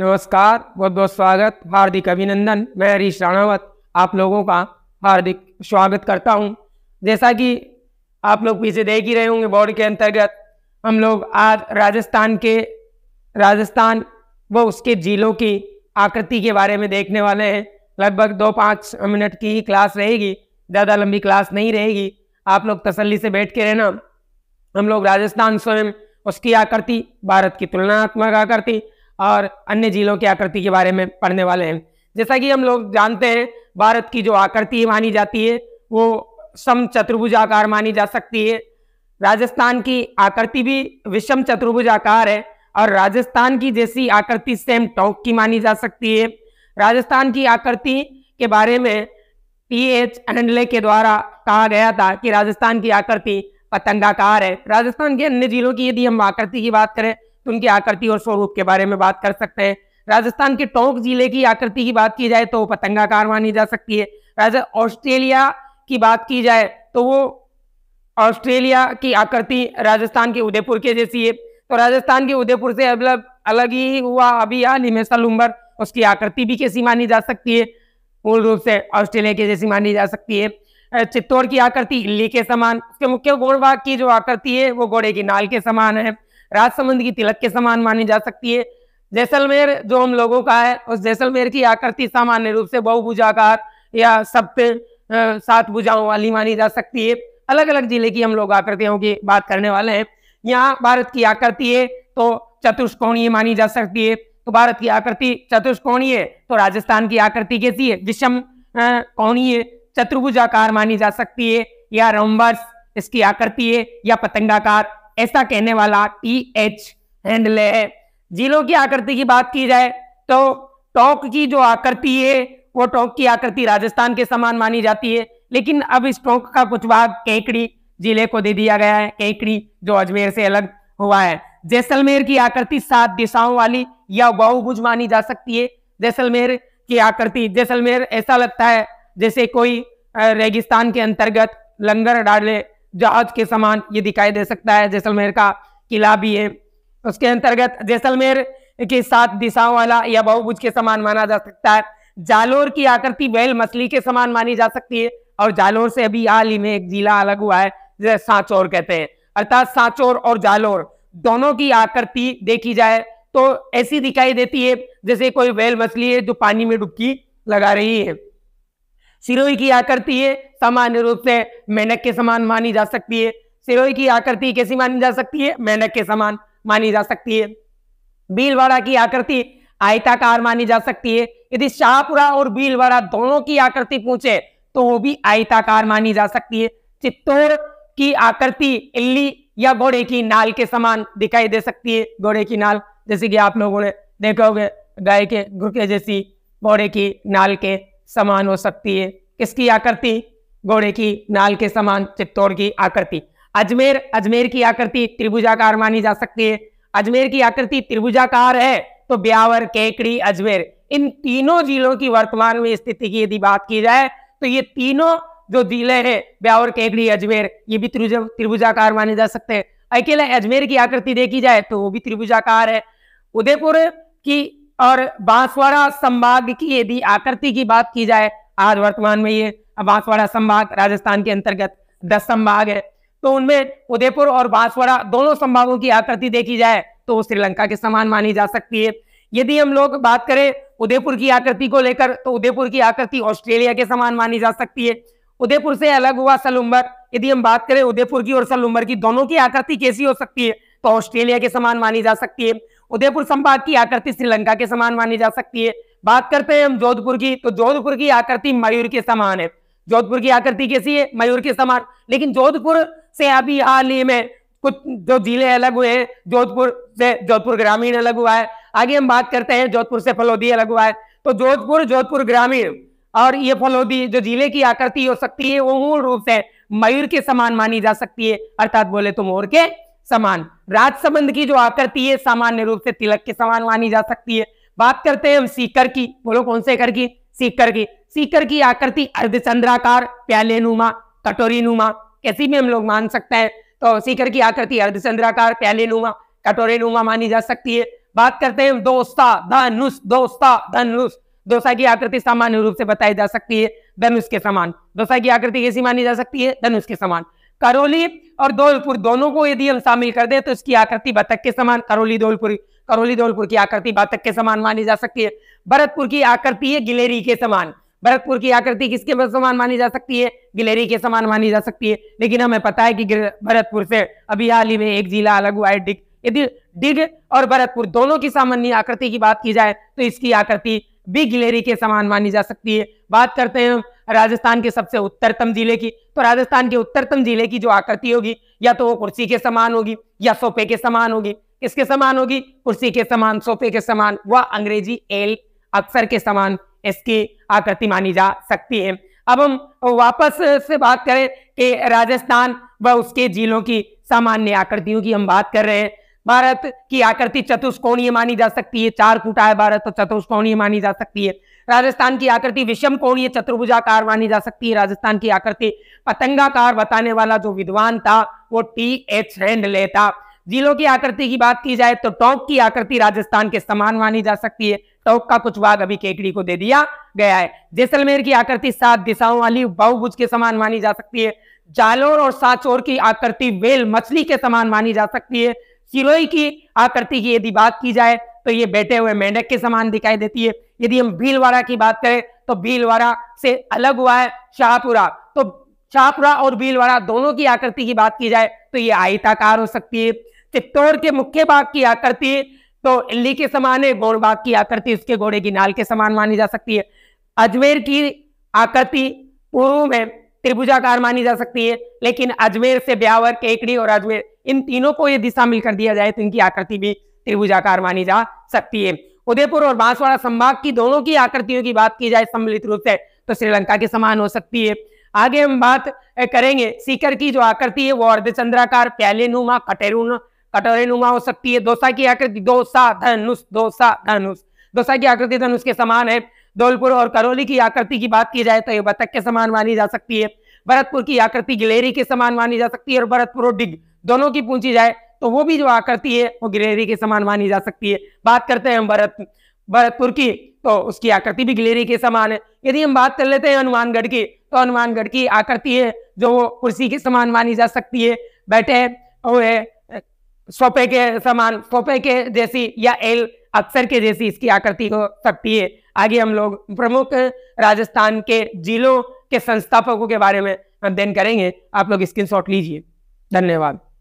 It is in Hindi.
नमस्कार बहुत बहुत स्वागत हार्दिक अभिनंदन मैं हरीश राणावत आप लोगों का हार्दिक स्वागत करता हूं जैसा कि आप लोग पीछे देख ही रहे होंगे बोर्ड के अंतर्गत हम लोग आज राजस्थान के राजस्थान व उसके जिलों की आकृति के बारे में देखने वाले हैं लगभग दो पाँच मिनट की ही क्लास रहेगी ज़्यादा लंबी क्लास नहीं रहेगी आप लोग तसल्ली से बैठ के रहना हम लोग राजस्थान स्वयं उसकी आकृति भारत की तुलनात्मक आकृति और अन्य जिलों की आकृति के बारे में पढ़ने वाले हैं जैसा कि हम लोग जानते हैं भारत की जो आकृति मानी जाती है वो सम चतुर्भुज आकार मानी जा सकती है राजस्थान की आकृति भी विषम चतुर्भुज आकार है और राजस्थान की जैसी आकृति सेम टोंक की मानी जा सकती है राजस्थान की आकृति के बारे में टी एच अनडले के द्वारा कहा गया था कि राजस्थान की आकृति पतंगाकार है राजस्थान के अन्य जिलों की यदि हम आकृति की बात करें तो उनकी आकृति और स्वरूप के बारे में बात कर सकते हैं राजस्थान के टोंक जिले की आकृति की बात की जाए तो पतंगाकार मानी जा सकती है राजा ऑस्ट्रेलिया की बात की जाए तो वो ऑस्ट्रेलिया की आकृति राजस्थान के उदयपुर के जैसी है तो राजस्थान के उदयपुर से अलग अलग ही हुआ अभी यहाँ ही में उसकी आकृति भी कैसी मानी जा सकती है मूल रूप से ऑस्ट्रेलिया की जैसी मानी जा सकती है चित्तौड़ की आकृति इल्ली के समान उसके मुख्य गोड़बाग की जो आकृति है वो घोड़े की नाल के समान है राजसमंद की तिलक के समान मानी जा सकती है जैसलमेर जो हम लोगों का है उस जैसलमेर की आकृति सामान्य रूप से बहुभुजाकार या सप्त सात भुजाओं वाली मानी जा सकती है अलग अलग जिले की हम लोग आकृतियों की बात करने वाले हैं यहाँ भारत की आकृति है तो चतुष्कोणीय मानी जा सकती है तो भारत की आकृति चतुष्कोणीय तो राजस्थान की आकृति कैसी है विषम चतुर्भुज चतुर्भुजाकार मानी जा सकती है या रोमवर्स इसकी आकृति है या पतंगाकार ऐसा कहने वाला टी एच हैंडले है जिलों की आकृति की बात की जाए तो टोंक की जो आकृति है वो टोंक की आकृति राजस्थान के समान मानी जाती है लेकिन अब इस टोंक का कुछ भाग केकड़ी जिले को दे दिया गया है केकड़ी जो अजमेर से अलग हुआ है जैसलमेर की आकृति सात दिशाओं वाली या बहुभुज मानी जा सकती है जैसलमेर की आकृति जैसलमेर ऐसा लगता है जैसे कोई रेगिस्तान के अंतर्गत लंगर डाले जहाज के समान ये दिखाई दे सकता है जैसलमेर का किला भी है उसके अंतर्गत जैसलमेर के सात दिशाओं वाला या बहुभुज के समान माना जा सकता है जालोर की आकृति बैल मछली के समान मानी जा सकती है और जालोर से अभी हाल ही में एक जिला अलग हुआ है जिसे सांचौर कहते हैं अर्थात सांचौर और जालोर दोनों की आकृति देखी जाए तो ऐसी दिखाई देती है जैसे कोई वेल मछली है जो पानी में डुबकी लगा रही है सिरोही की आकृति है सामान्य रूप से मेनक के समान मानी जा सकती है सिरोही की आकृति कैसी मानी जा सकती है मेनक के समान मानी जा सकती है बीलवाड़ा की आकृति आयताकार मानी जा सकती है यदि शाहपुरा और बीलवाड़ा दोनों की आकृति पूछे तो वो भी आयताकार मानी जा सकती है चित्तौड़ की आकृति इल्ली या घोड़े की नाल के समान दिखाई दे सकती है घोड़े की नाल जैसे कि आप लोगों ने देखा होगा गाय के घुटने जैसी घोड़े की नाल के समान हो सकती है किसकी आकृति घोड़े की नाल के समान चित्तौड़ की आकृति अजमेर अजमेर की आकृति त्रिभुजाकार मानी जा सकती है अजमेर की आकृति त्रिभुजाकार है तो ब्यावर केकड़ी अजमेर इन तीनों जिलों की वर्तमान में स्थिति की यदि बात की जाए तो ये तीनों जो दिले है ब्या और केकड़ी अजमेर ये भी त्रिभुजाकार माने जा सकते हैं अकेले अजमेर की आकृति देखी जाए तो वो भी त्रिभुजाकार है उदयपुर की और बांसवाड़ा संभाग की यदि आकृति की बात की जाए आज वर्तमान में ये बांसवाड़ा संभाग राजस्थान के अंतर्गत दस संभाग है तो उनमें उदयपुर और बांसवाड़ा दोनों संभागों की आकृति देखी जाए तो श्रीलंका के समान मानी जा सकती है यदि हम लोग बात करें उदयपुर की आकृति को लेकर तो उदयपुर की आकृति ऑस्ट्रेलिया के समान मानी जा सकती है उदयपुर से अलग हुआ सलुम्बर यदि हम बात करें उदयपुर की और सलुम्बर की दोनों की आकृति कैसी हो सकती है तो ऑस्ट्रेलिया के समान मानी जा सकती है उदयपुर संभाग की आकृति श्रीलंका के समान मानी जा सकती है बात करते हैं हम जोधपुर की तो जोधपुर की आकृति मयूर के समान है जोधपुर की आकृति कैसी है मयूर के समान लेकिन जोधपुर से अभी हाल ही में कुछ जो जिले अलग हुए हैं जोधपुर से जोधपुर ग्रामीण अलग हुआ है आगे हम बात करते हैं जोधपुर से फलोदी अलग हुआ है तो जोधपुर जोधपुर ग्रामीण और ये फलोदी जो जिले की आकृति हो सकती है वो मूल रूप से मयूर के समान मानी जा सकती है अर्थात बोले तो मोर के समान राजसमंद की जो आकृति है सामान्य रूप से तिलक के समान मानी जा सकती है बात करते हैं हम सीकर की बोलो कौन से कर की सीकर की सीकर की आकृति अर्धचंद्राकार प्याले नुमा कटोरी नुमा कैसी भी हम लोग मान सकते हैं तो सीकर की आकृति अर्धचंद्राकार प्याले नुमा कटोरे नुमा मानी जा सकती है बात करते हैं दोस्ता धनुष दोस्ता धनुष दोसा की आकृति सामान्य रूप से बताई जा सकती है धनुष के समान दोसा की आकृति कैसी मानी जा सकती है धनुष के समान करोली और धौलपुर दोनों को यदि हम शामिल कर दें तो इसकी आकृति बतक के समान करोली धौलपुर करौली धौलपुर की आकृति बतक के समान मानी जा सकती है भरतपुर की आकृति है गिलेरी के समान भरतपुर की आकृति किसके समान मानी जा सकती है गिलेरी के समान मानी जा सकती है लेकिन हमें पता है कि भरतपुर से अभी हाल ही में एक जिला अलग हुआ है डिग यदि डिग और भरतपुर दोनों की सामान्य आकृति की बात की जाए तो इसकी आकृति बिग गिलेरी के समान मानी जा सकती है बात करते हैं राजस्थान के सबसे उत्तरतम जिले की तो राजस्थान के उत्तरतम जिले की जो आकृति होगी या तो वो कुर्सी के समान होगी या सोफे के समान होगी किसके समान होगी कुर्सी के समान सोफे के समान व अंग्रेजी एल अक्षर के समान इसकी आकृति मानी जा सकती है अब हम वापस से बात करें कि राजस्थान व उसके जिलों की सामान्य आकृतियों की हम बात कर रहे हैं भारत की आकृति चतुष्कोणीय मानी जा सकती है चार कूटा है भारत तो चतुष्कोणीय मानी जा सकती है राजस्थान की आकृति विषम कोणीय चतुर्भुजाकार मानी जा सकती है राजस्थान की आकृति पतंगाकार बताने वाला जो विद्वान था वो टी एच हैंड लेता जिलों की आकृति की बात की जाए तो टोंक की आकृति राजस्थान के समान मानी जा सकती है टोंक का कुछ भाग अभी केकड़ी को दे दिया गया है जैसलमेर की आकृति सात दिशाओं वाली बहुभुज के समान मानी जा सकती है जालोर और साचोर की आकृति वेल मछली के समान मानी जा सकती है सिरोई की आकृति की यदि बात की जाए तो ये बैठे हुए मेंढक के समान दिखाई देती है यदि हम भीलवाड़ा की बात करें तो भीलवाड़ा से अलग हुआ है शाहपुरा तो शाहपुरा और भीलवाड़ा दोनों की आकृति की बात की जाए तो ये आयताकार हो सकती है चित्तौड़ के मुख्य बाग की आकृति तो इल्ली के समान है गौड़ बाग की आकृति उसके घोड़े की नाल के समान मानी जा सकती है अजमेर की आकृति पूर्व में त्रिभुजाकार मानी जा सकती है लेकिन अजमेर से ब्यावर केकड़ी और अजमेर इन तीनों को ये दिशा मिल कर दिया जाए तो इनकी आकृति भी त्रिभुजाकार मानी जा सकती है उदयपुर और बांसवाड़ा संभाग की दोनों की आकृतियों की बात की जाए सम्मिलित रूप से तो श्रीलंका के समान हो सकती है आगे हम बात करेंगे सीकर की जो आकृति है वो अर्धचंद्राकार प्याले नुमा कटेरुन कटोरे नुमा हो सकती है दोसा की आकृति दोसा धनुष दोसा धनुष दोसा की आकृति धनुष के समान है धौलपुर और करौली की आकृति की बात की जाए तो ये बतख के समान मानी जा सकती है भरतपुर की आकृति गिलेरी के समान मानी जा सकती है और भरतपुर और डिग दोनों की पूछी जाए तो वो भी जो आकृति है वो गिलेरी के समान मानी जा सकती है बात करते हैं हम भरत भरतपुर की तो उसकी आकृति भी गिलेरी के समान है यदि हम बात कर लेते हैं हनुमानगढ़ की तो हनुमानगढ़ की आकृति है जो वो कुर्सी के समान मानी जा सकती है बैठे वो है सोपे के समान सोपे के जैसी या एल अक्षर के जैसी इसकी आकृति हो सकती है आगे हम लोग प्रमुख राजस्थान के जिलों के संस्थापकों के बारे में अध्ययन करेंगे आप लोग स्क्रीन लीजिए धन्यवाद